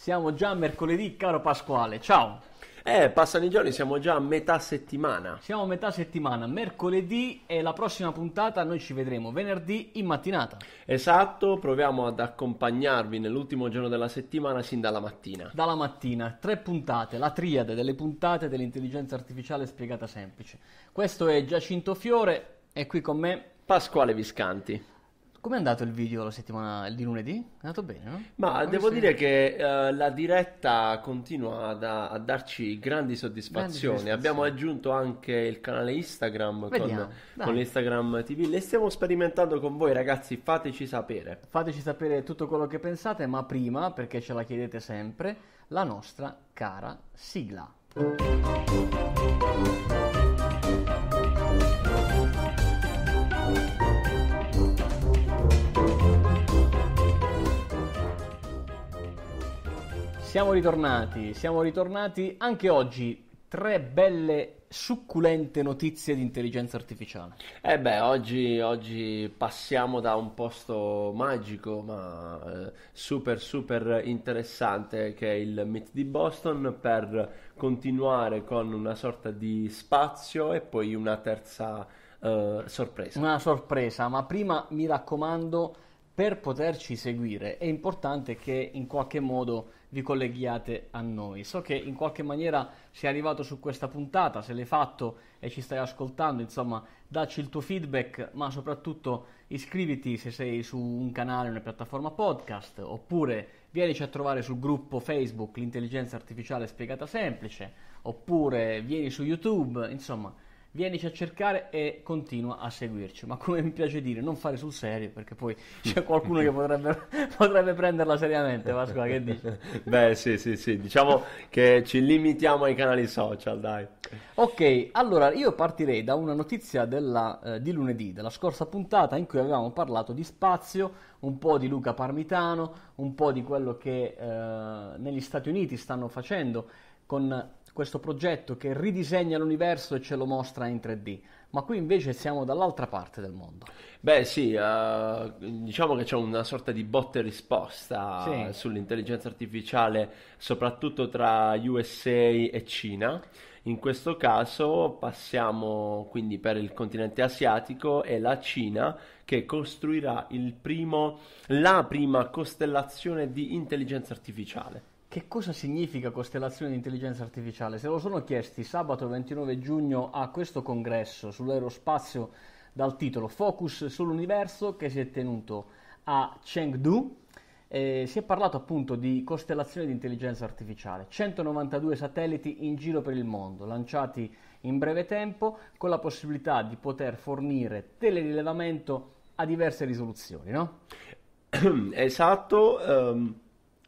Siamo già a mercoledì, caro Pasquale. Ciao. Eh, passano i giorni, siamo già a metà settimana. Siamo a metà settimana, mercoledì e la prossima puntata noi ci vedremo venerdì in mattinata. Esatto, proviamo ad accompagnarvi nell'ultimo giorno della settimana sin dalla mattina. Dalla mattina, tre puntate, la triade delle puntate dell'intelligenza artificiale spiegata semplice. Questo è Giacinto Fiore e qui con me Pasquale Viscanti. Come è andato il video la settimana di lunedì? È andato bene, no? Ma Come devo sei? dire che uh, la diretta continua ad, a darci grandi soddisfazioni. grandi soddisfazioni. Abbiamo aggiunto anche il canale Instagram Vediamo, con, con l'Instagram TV Le stiamo sperimentando con voi, ragazzi. Fateci sapere. Fateci sapere tutto quello che pensate, ma prima, perché ce la chiedete sempre, la nostra cara sigla. Siamo ritornati, siamo ritornati anche oggi. Tre belle succulente notizie di intelligenza artificiale. Eh beh, oggi, oggi passiamo da un posto magico ma eh, super super interessante che è il Meet di Boston per continuare con una sorta di spazio e poi una terza eh, sorpresa. Una sorpresa, ma prima mi raccomando per poterci seguire è importante che in qualche modo vi colleghiate a noi. So che in qualche maniera sei arrivato su questa puntata, se l'hai fatto e ci stai ascoltando, insomma, dacci il tuo feedback, ma soprattutto iscriviti se sei su un canale, una piattaforma podcast, oppure vienici a trovare sul gruppo Facebook L'intelligenza artificiale spiegata semplice, oppure vieni su YouTube, insomma, vienici a cercare e continua a seguirci. Ma come mi piace dire, non fare sul serio, perché poi c'è qualcuno che potrebbe, potrebbe prenderla seriamente. Pasqua, che dici? Beh, sì, sì, sì, diciamo che ci limitiamo ai canali social, dai. Ok, allora io partirei da una notizia della, eh, di lunedì, della scorsa puntata, in cui avevamo parlato di spazio, un po' di Luca Parmitano, un po' di quello che eh, negli Stati Uniti stanno facendo con questo progetto che ridisegna l'universo e ce lo mostra in 3D, ma qui invece siamo dall'altra parte del mondo. Beh sì, uh, diciamo che c'è una sorta di botte risposta sì. sull'intelligenza artificiale, soprattutto tra USA e Cina. In questo caso passiamo quindi per il continente asiatico e la Cina che costruirà primo, la prima costellazione di intelligenza artificiale. Che cosa significa costellazione di intelligenza artificiale? Se lo sono chiesti sabato 29 giugno a questo congresso sull'aerospazio dal titolo Focus sull'universo che si è tenuto a Chengdu, eh, si è parlato appunto di costellazione di intelligenza artificiale, 192 satelliti in giro per il mondo, lanciati in breve tempo, con la possibilità di poter fornire telerilevamento a diverse risoluzioni, no? Esatto. Um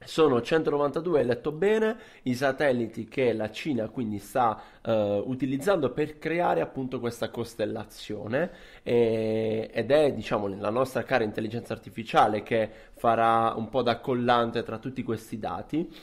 sono 192, letto bene, i satelliti che la Cina quindi sta eh, utilizzando per creare appunto questa costellazione e, ed è diciamo la nostra cara intelligenza artificiale che farà un po' da collante tra tutti questi dati.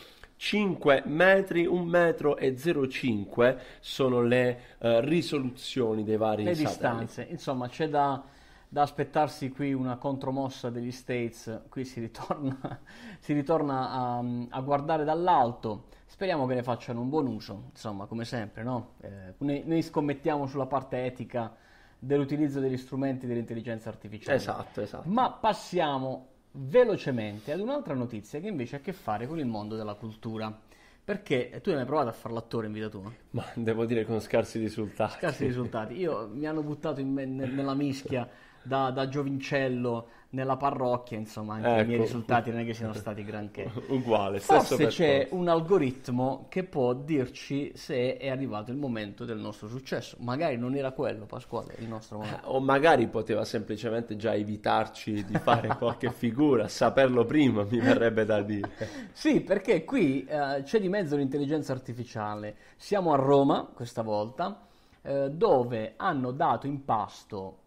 5 metri, 1 metro e 0,5 sono le eh, risoluzioni dei vari le satelliti. distanze, insomma c'è da da aspettarsi qui una contromossa degli States, qui si ritorna, si ritorna a, a, guardare dall'alto, speriamo che ne facciano un buon uso, insomma come sempre, no? eh, noi, noi, scommettiamo sulla parte etica dell'utilizzo degli strumenti dell'intelligenza artificiale. Esatto, esatto. Ma passiamo velocemente ad un'altra notizia che invece ha a che fare con il mondo della cultura. Perché eh, tu hai mai provato a fare l'attore in vita tua? Ma devo dire con scarsi risultati. Scarsi risultati. Io mi hanno buttato me, nella mischia da, da giovincello nella parrocchia, insomma, anche ecco. i miei ecco. risultati non è che siano stati granché. Uguale, Forse c'è un algoritmo che può dirci se è arrivato il momento del nostro successo. Magari non era quello, Pasquale, il nostro eh, momento. o magari poteva semplicemente già evitarci di fare qualche figura, saperlo prima mi verrebbe da dire. sì, perché qui eh, c'è di mezzo l'intelligenza artificiale. Siamo a Roma questa volta, eh, dove hanno dato in pasto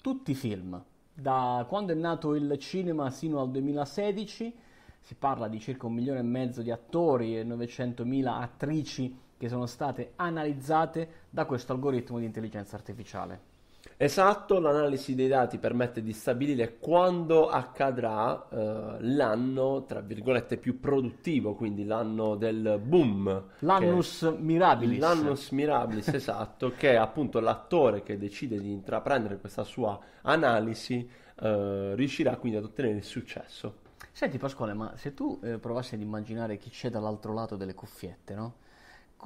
tutti i film. Da quando è nato il cinema sino al 2016 si parla di circa un milione e mezzo di attori e 900.000 attrici che sono state analizzate da questo algoritmo di intelligenza artificiale. Esatto, l'analisi dei dati permette di stabilire quando accadrà eh, l'anno, tra virgolette, più produttivo, quindi l'anno del boom. L'annus che, mirabilis. L'annus mirabilis, esatto, che è appunto l'attore che decide di intraprendere questa sua analisi eh, riuscirà quindi ad ottenere il successo. Senti Pasquale, ma se tu eh, provassi ad immaginare chi c'è dall'altro lato delle cuffiette, no?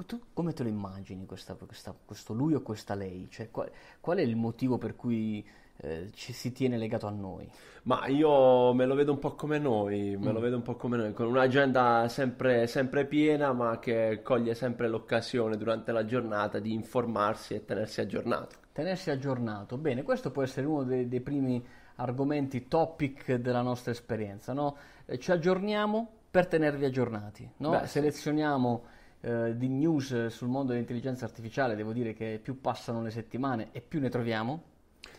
tu come te lo immagini questa, questa, questo lui o questa lei? Cioè, qual, qual, è il motivo per cui eh, ci si tiene legato a noi? Ma io me lo vedo un po' come noi, me mm. lo vedo un po' come noi, con un'agenda sempre, sempre, piena ma che coglie sempre l'occasione durante la giornata di informarsi e tenersi aggiornato. Tenersi aggiornato, bene, questo può essere uno dei, dei primi argomenti, topic della nostra esperienza, no? Eh, ci aggiorniamo per tenervi aggiornati, no? Beh, Selezioniamo eh, di news sul mondo dell'intelligenza artificiale, devo dire che più passano le settimane e più ne troviamo,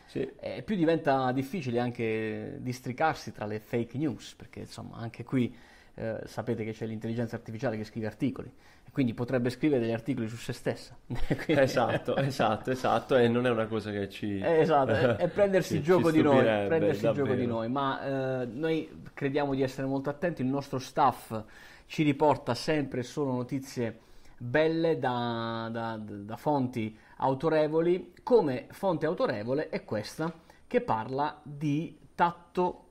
sì. e più diventa difficile anche districarsi tra le fake news, perché insomma anche qui eh, sapete che c'è l'intelligenza artificiale che scrive articoli, e quindi potrebbe scrivere degli articoli su se stessa. quindi... Esatto, esatto, esatto, e non è una cosa che ci... Eh, esatto, è, prendersi, gioco, ci di noi, prendersi gioco di noi, ma eh, noi crediamo di essere molto attenti, il nostro staff ci riporta sempre solo notizie belle da, da, da fonti autorevoli, come fonte autorevole è questa che parla di tatto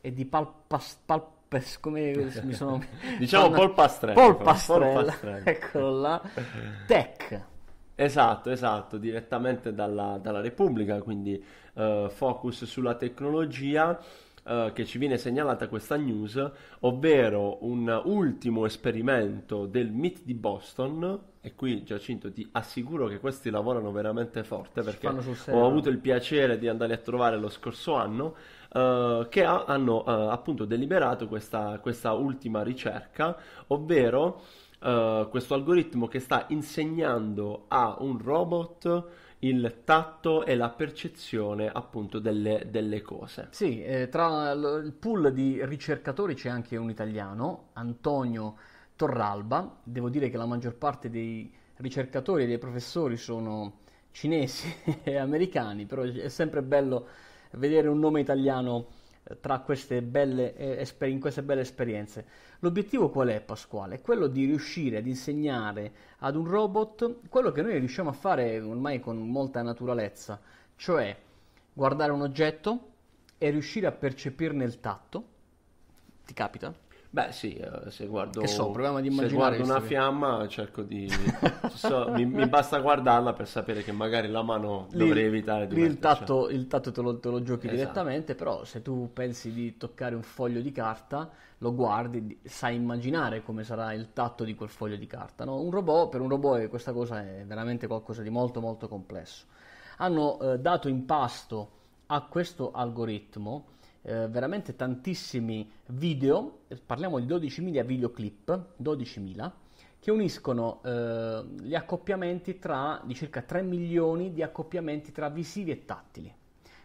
e di palpas, palp- come mi sono... diciamo Paul Pastrella. Paul Pastrella, eccolo là. Tech. Esatto, esatto, direttamente dalla, dalla Repubblica, quindi uh, focus sulla tecnologia eh, che ci viene segnalata questa news, ovvero un ultimo esperimento del MIT di Boston. E qui Giacinto ti assicuro che questi lavorano veramente forte perché ho avuto il piacere di andare a trovare lo scorso anno. Uh, che ha, hanno uh, appunto deliberato questa, questa, ultima ricerca, ovvero uh, questo algoritmo che sta insegnando a un robot il tatto e la percezione appunto delle, delle cose. Sì, eh, tra il pool di ricercatori c'è anche un italiano, Antonio Torralba, devo dire che la maggior parte dei ricercatori e dei professori sono cinesi e americani, però è sempre bello vedere un nome italiano tra queste belle, eh, in queste belle esperienze. L'obiettivo qual è, Pasquale? È quello di riuscire ad insegnare ad un robot quello che noi riusciamo a fare ormai con molta naturalezza, cioè guardare un oggetto e riuscire a percepirne il tatto. Ti capita? Beh sì, eh, se guardo, so, proviamo se guardo una fiamma cerco di... so, mi, mi, basta guardarla per sapere che magari la mano lì, dovrei evitare di lì il tatto, il tatto te lo, te lo giochi esatto. direttamente, però se tu pensi di toccare un foglio di carta, lo guardi, sai immaginare come sarà il tatto di quel foglio di carta. No? Un robot, per un robot questa cosa è veramente qualcosa di molto molto complesso. Hanno eh, dato impasto a questo algoritmo eh, veramente tantissimi video, parliamo di 12.000 videoclip, 12.000, che uniscono eh, gli accoppiamenti tra, di circa 3 milioni di accoppiamenti tra visivi e tattili.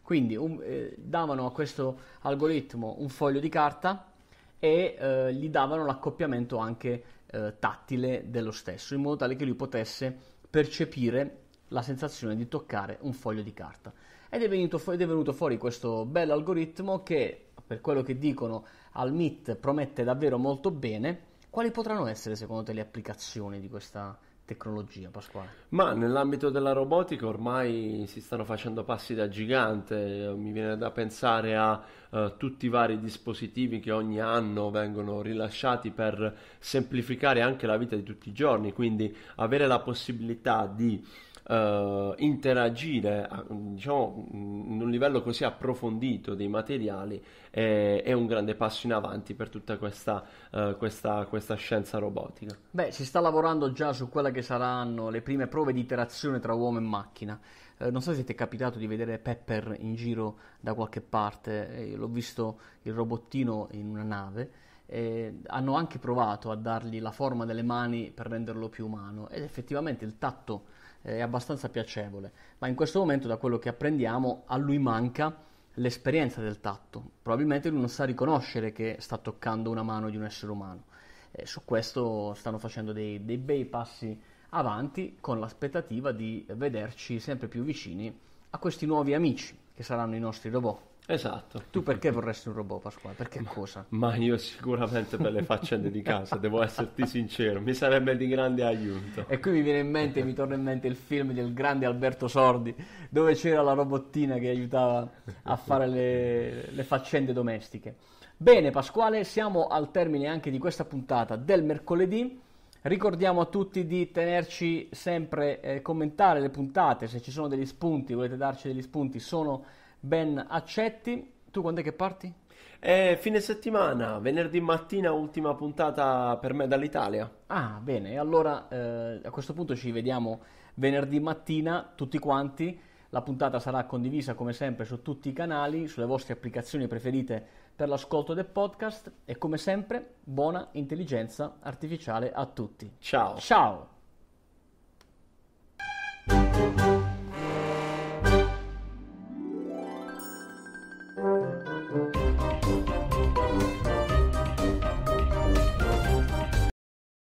Quindi un, eh, davano a questo algoritmo un foglio di carta e eh, gli davano l'accoppiamento anche eh, tattile dello stesso, in modo tale che lui potesse percepire la sensazione di toccare un foglio di carta. Ed è, fu- ed è venuto fuori questo bel algoritmo che, per quello che dicono al MIT, promette davvero molto bene. Quali potranno essere secondo te le applicazioni di questa tecnologia, Pasquale? Ma nell'ambito della robotica ormai si stanno facendo passi da gigante, mi viene da pensare a uh, tutti i vari dispositivi che ogni anno vengono rilasciati per semplificare anche la vita di tutti i giorni, quindi avere la possibilità di eh, interagire diciamo, in un livello così approfondito dei materiali è, è un grande passo in avanti per tutta questa, eh, questa, questa scienza robotica. Beh, si sta lavorando già su quelle che saranno le prime prove di interazione tra uomo e macchina eh, non so se ti è capitato di vedere Pepper in giro da qualche parte, eh, l'ho visto il robottino in una nave. Eh, hanno anche provato a dargli la forma delle mani per renderlo più umano ed effettivamente il tatto è abbastanza piacevole, ma in questo momento da quello che apprendiamo a lui manca l'esperienza del tatto, probabilmente lui non sa riconoscere che sta toccando una mano di un essere umano. E eh, su questo stanno facendo dei, dei bei passi avanti con l'aspettativa di vederci sempre più vicini a questi nuovi amici che saranno i nostri robot. Esatto. Tu perché vorresti un robot, Pasquale? Perché ma, cosa? Ma io sicuramente per le faccende di casa, devo esserti sincero, mi sarebbe di grande aiuto. E qui mi viene in mente, mi torna in mente il film del grande Alberto Sordi, dove c'era la robottina che aiutava a fare le, le faccende domestiche. Bene, Pasquale, siamo al termine anche di questa puntata del mercoledì. Ricordiamo a tutti di tenerci sempre, eh, commentare le puntate, se ci sono degli spunti, volete darci degli spunti, sono ben accetti. Tu quando è che parti? È fine settimana, venerdì mattina, ultima puntata per me dall'Italia. Ah, bene, allora eh, a questo punto ci vediamo venerdì mattina tutti quanti. La puntata sarà condivisa come sempre su tutti i canali, sulle vostre applicazioni preferite per l'ascolto del podcast e come sempre buona intelligenza artificiale a tutti. Ciao. Ciao.